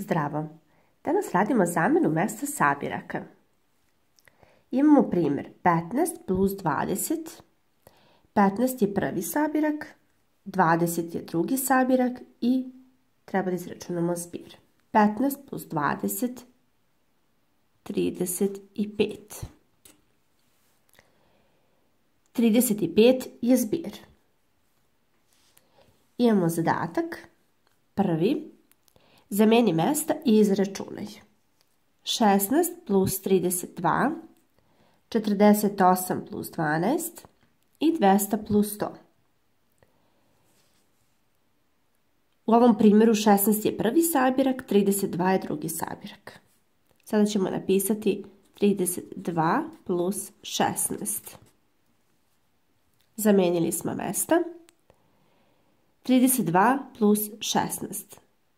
Zdravo! Danas radimo zamjenu mjesta sabiraka. Imamo primjer 15 plus 20. 15 je prvi sabirak, 20 je drugi sabirak i treba da izračunamo zbir. 15 plus 20, 35. 35 je zbir. Imamo zadatak. Prvi Zameni mesta i izračunaj. 16 plus 32, 48 plus 12 i 200 plus 100. U ovom primjeru 16 je prvi sabirak, 32 je drugi sabirak. Sada ćemo napisati 32 plus 16. Zamenili smo mesta. 32 plus 16.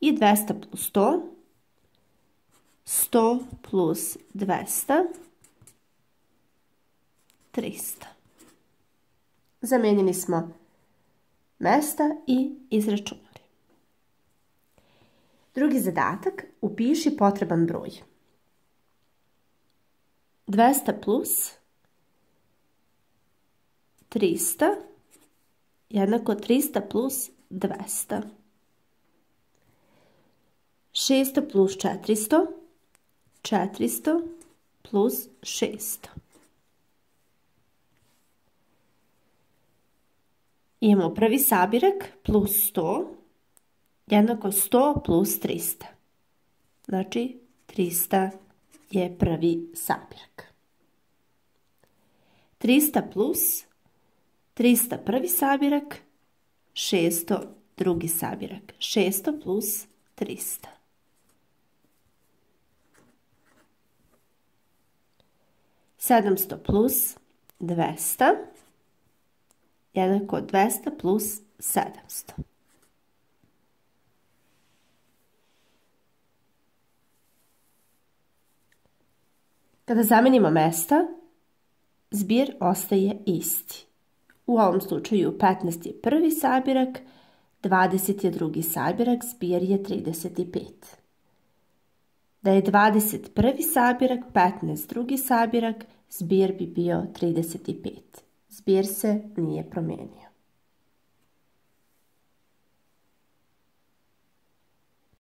i 200 plus 100, 100 plus 200, 300. Zamijenili smo mesta i izračunali. Drugi zadatak, upiši potreban broj. 200 plus 300 jednako 300 plus 200. 600 plus 400, 400 plus 600. Imamo prvi sabirak plus 100, jednako 100 plus 300. Znači 300 je prvi sabirak. 300 plus 300 prvi sabirak, 600 drugi sabirek. 600 plus 300. 700 plus 200 jednako 200 plus 700. Kada zamenimo mesta, zbir ostaje isti. U ovom slučaju 15 je prvi sabirak, 20 je drugi sabirak, zbir je 35 da je 21. sabirak 15, drugi sabirak, zbir bi bio 35. Zbir se nije promijenio.